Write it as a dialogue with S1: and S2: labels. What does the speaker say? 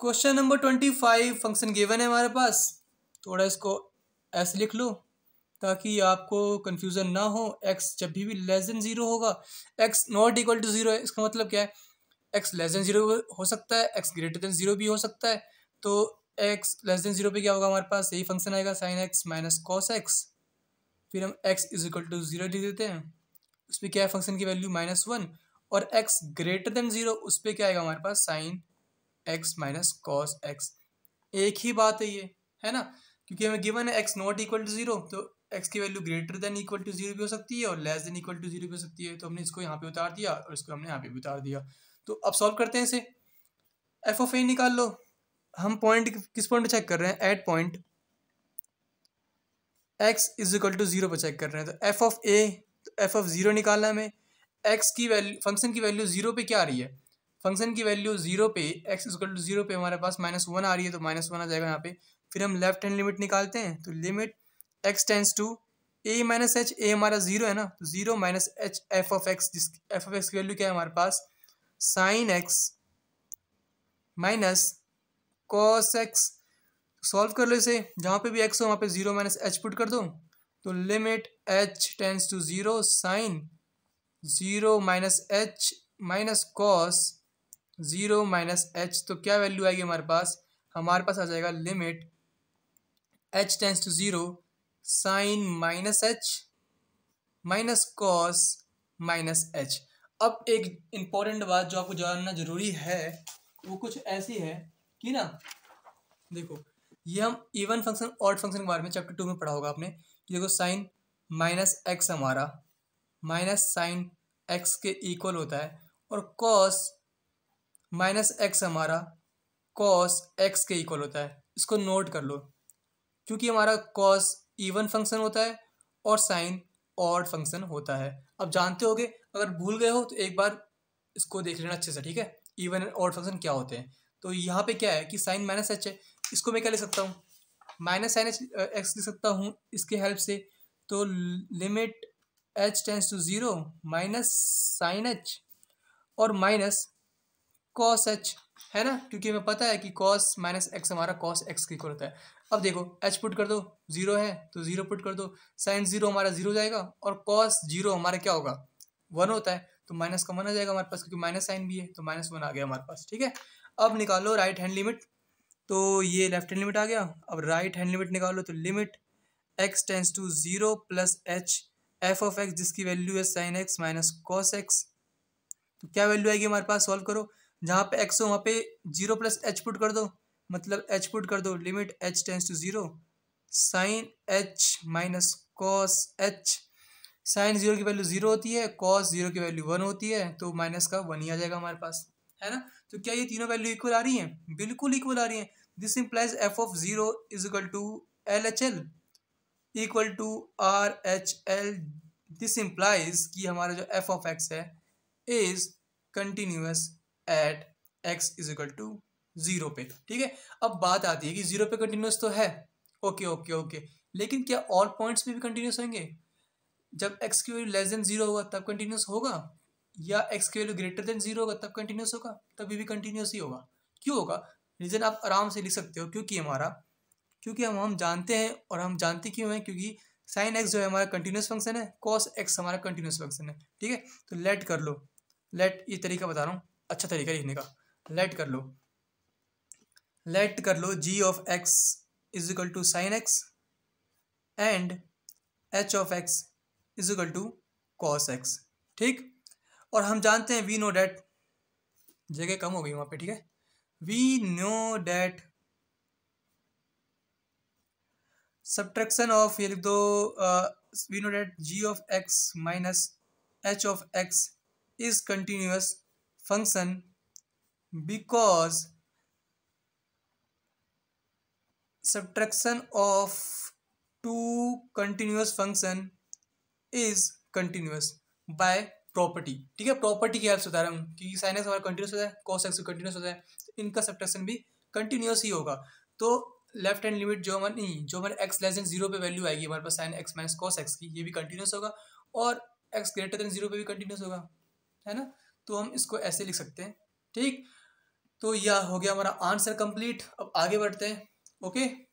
S1: question number twenty five function given है हमारे पास थोड़ा इसको ऐसे लिख लो ताकि आपको कन्फ्यूज़न ना हो एक्स जब भी भी लेस देन ज़ीरो होगा x not equal to zero है इसका मतलब क्या है एक्स लेस देन ज़ीरो हो सकता है एक्स ग्रेटर देन ज़ीरो भी हो सकता है तो एक्स लेस देन ज़ीरो पे क्या होगा हमारे पास यही फंक्शन आएगा sine x minus cos x फिर हम x is equal to zero लिख देते हैं उस पर क्या है फंक्शन की वैल्यू माइनस वन और एक्स ग्रेटर देन ज़ीरो उस पर क्या आएगा हमारे पास sine x minus cos x एक ही बात है ये है ना क्योंकि हमें गिवन है x not equal to zero तो एक्स की value greater than equal to zero भी हो सकती है और less than equal to zero भी हो सकती है तो हमने इसको यहाँ पे उतार दिया और इसको हमने यहाँ पे भी उतार दिया तो अब सॉल्व करते हैं इसे एफ ऑफ ए निकाल लो हम पॉइंट किस पॉइंट चेक कर रहे हैं at point x is equal to zero पर चेक कर रहे हैं तो एफ ऑफ ए तो एफ ऑफ जीरो निकालना हमें एक्स की वैल्यू फंक्शन की वैल्यू जीरो पे क्या आ रही है फंक्शन की वैल्यू जीरो पे एक्स इजकल टू जीरो पे हमारे पास माइनस वन आ रही है तो माइनस वन आ जाएगा यहाँ पे फिर हम लेफ्ट हैंड लिमिट निकालते हैं तो limit x tends to a minus h a हमारा जीरो है ना तो zero minus h f of x जिस एफ ऑफ एक्स की वैल्यू क्या है हमारे पास sine x minus cos x solve कर लो इसे जहाँ पे भी एक्स हो वहाँ पे जीरो माइनस एच पुट कर दो तो limit h tends to zero sine zero minus h minus cos zero minus h तो क्या वैल्यू आएगी हमारे पास हमारे पास आ जाएगा limit h tends to zero sine minus h minus cos minus h अब एक इम्पॉर्टेंट बात जो आपको जानना जरूरी है वो कुछ ऐसी है कि ना देखो ये हम इवन फंक्शन ऑड फंक्शन के बारे में चैप्टर टू में पढ़ा होगा आपने कि देखो साइन माइनस एक्स हमारा माइनस साइन एक्स के इक्वल होता है और कॉस माइनस एक्स हमारा कॉस एक्स के इक्वल होता है इसको नोट कर लो क्योंकि हमारा कॉस इवन फंक्शन होता है और साइन ऑड फंक्शन होता है अब जानते होगे अगर भूल गए हो तो एक बार इसको देख लेना अच्छे से ठीक है इवन एंड ऑड फंक्शन क्या होते हैं तो यहाँ पे क्या है कि साइन माइनस एच है इसको मैं क्या ले सकता हूँ माइनस साइन एच एक्स लिख सकता हूँ इसके हेल्प से तो limit h tends to zero minus sine h और माइनस कॉस एच है ना क्योंकि हमें पता है कि कॉस माइनस एक्स हमारा कॉस एक्स की इक्वल होता है अब देखो एच पुट कर दो जीरो है तो जीरो पुट कर दो साइन जीरो हमारा जीरो जाएगा और कॉस जीरो हमारा क्या होगा वन होता है तो माइनस का वन आ जाएगा हमारे पास क्योंकि माइनस साइन भी है तो माइनस वन आ गया हमारे पास ठीक है अब निकालो राइट हैंड लिमिट तो ये लेफ्ट हैंड लिमिट आ गया अब राइट हैंड लिमिट निकालो तो limit x tends to zero plus h f of x जिसकी वैल्यू है sine x minus cos x तो क्या वैल्यू आएगी हमारे पास सॉल्व करो जहाँ पे एक्स हो वहाँ पे जीरो प्लस एच पुट कर दो मतलब एच पुट कर दो limit h tends to zero sine h minus cos h sine zero की वैल्यू ज़ीरो होती है कॉस जीरो की वैल्यू वन होती है तो माइनस का वन ही आ जाएगा हमारे पास है ना तो क्या ये तीनों वैल्यू इक्वल आ रही हैं बिल्कुल इक्वल आ रही हैं this implies f of zero is equal to L H L equal to R H L this implies कि हमारा जो एफ ऑफ एक्स है is continuous at x is equal to zero पे ठीक है अब बात आती है कि ज़ीरो पे कंटिन्यूस तो है ओके ओके ओके लेकिन क्या और पॉइंट्स पे भी कंटिन्यूस होंगे जब एक्स की वैल्यू लेस देन ज़ीरो होगा तब कंटिन्यूस होगा या एक्स की वैल्यू ग्रेटर देन ज़ीरो होगा तब कंटिन्यूस होगा तभी भी कंटिन्यूस ही होगा क्यों होगा रीज़न आप आराम से लिख सकते हो क्योंकि हमारा क्योंकि हम हम जानते हैं और हम जानते क्यों हैं क्योंकि साइन एक्स जो है हमारा कंटिन्यूस फंक्शन है कॉस एक्स हमारा कंटिन्यूस फंक्शन है ठीक है तो लेट कर लो लेट ये तरीका बता रहा हूँ अच्छा तरीका लिखने का लेट कर लो लेट कर लो g of x is equal to sine x and h of x is equal to cos x ठीक और हम जानते हैं वी नो डैट जगह कम हो गई वहां पे ठीक है we know that subtraction of ये लिख दो we know that g of x minus h of x is continuous function because subtraction of two continuous function is continuous by property ठीक है प्रॉपर्टी की हेल्प से बता रहा हूँ क्योंकि साइन एक्स हमारा कंटिन्यूस होता है कॉस एक्स कंटिन्यूस होता है इनका सब्ट्रैक्शन भी कंटिन्यूस ही होगा तो लेफ्ट हैंड लिमिट जो हमारे नहीं जो हमारे एक्स लेस देन जीरो पे वैल्यू आएगी हमारे पास sine x minus cos x की ये भी कंटिन्यूस होगा और एक्स ग्रेटर देन जीरो पे भी कंटिन्यूस होगा है ना तो हम इसको ऐसे लिख सकते हैं ठीक तो यह हो गया हमारा आंसर कंप्लीट अब आगे बढ़ते हैं ओके